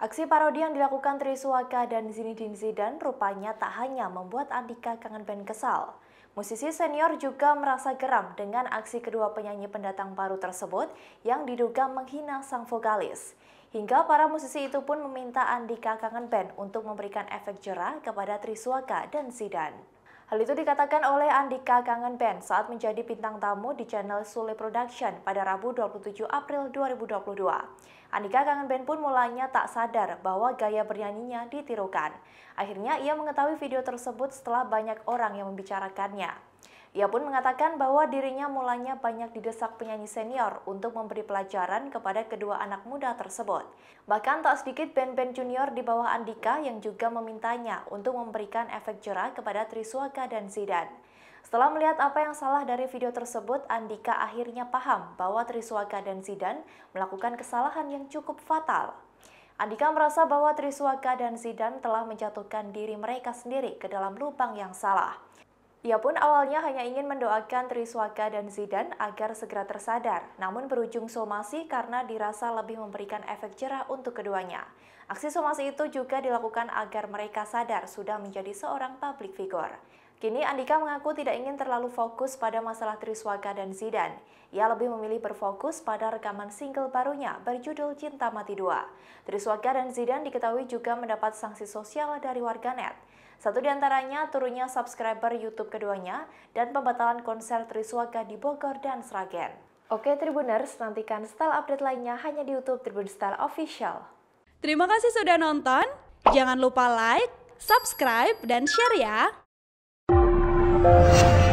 Aksi parodi yang dilakukan Tri Suwaka dan Zinedine Zidane rupanya tak hanya membuat Andika kangen band kesal. Musisi senior juga merasa geram dengan aksi kedua penyanyi pendatang baru tersebut yang diduga menghina sang vokalis. Hingga para musisi itu pun meminta Andika kangen band untuk memberikan efek jerah kepada Tri Suwaka dan Zidane. Hal itu dikatakan oleh Andika Kangen Band saat menjadi bintang tamu di channel Sule Production pada Rabu 27 April 2022. Andika Kangen Band pun mulanya tak sadar bahwa gaya bernyanyinya ditirukan. Akhirnya ia mengetahui video tersebut setelah banyak orang yang membicarakannya. Ia pun mengatakan bahwa dirinya mulanya banyak didesak penyanyi senior untuk memberi pelajaran kepada kedua anak muda tersebut. Bahkan tak sedikit band-band junior di bawah Andika yang juga memintanya untuk memberikan efek jerah kepada Triswaka dan Zidan. Setelah melihat apa yang salah dari video tersebut, Andika akhirnya paham bahwa Triswaka dan Zidan melakukan kesalahan yang cukup fatal. Andika merasa bahwa Triswaka dan Zidan telah menjatuhkan diri mereka sendiri ke dalam lubang yang salah. Ia pun awalnya hanya ingin mendoakan Triswaka dan Zidan agar segera tersadar, namun berujung somasi karena dirasa lebih memberikan efek cerah untuk keduanya. Aksi somasi itu juga dilakukan agar mereka sadar sudah menjadi seorang public figure. Kini Andika mengaku tidak ingin terlalu fokus pada masalah Triswaka dan Zidan. Ia lebih memilih berfokus pada rekaman single barunya berjudul Cinta Mati Dua. Triswaka dan Zidan diketahui juga mendapat sanksi sosial dari warganet. Satu diantaranya turunnya subscriber YouTube keduanya dan pembatalan konser Triswaka di Bogor dan Sragen. Oke Tribuners, nantikan style update lainnya hanya di YouTube Tribun Style Official. Terima kasih sudah nonton. Jangan lupa like, subscribe, dan share ya. Thank you.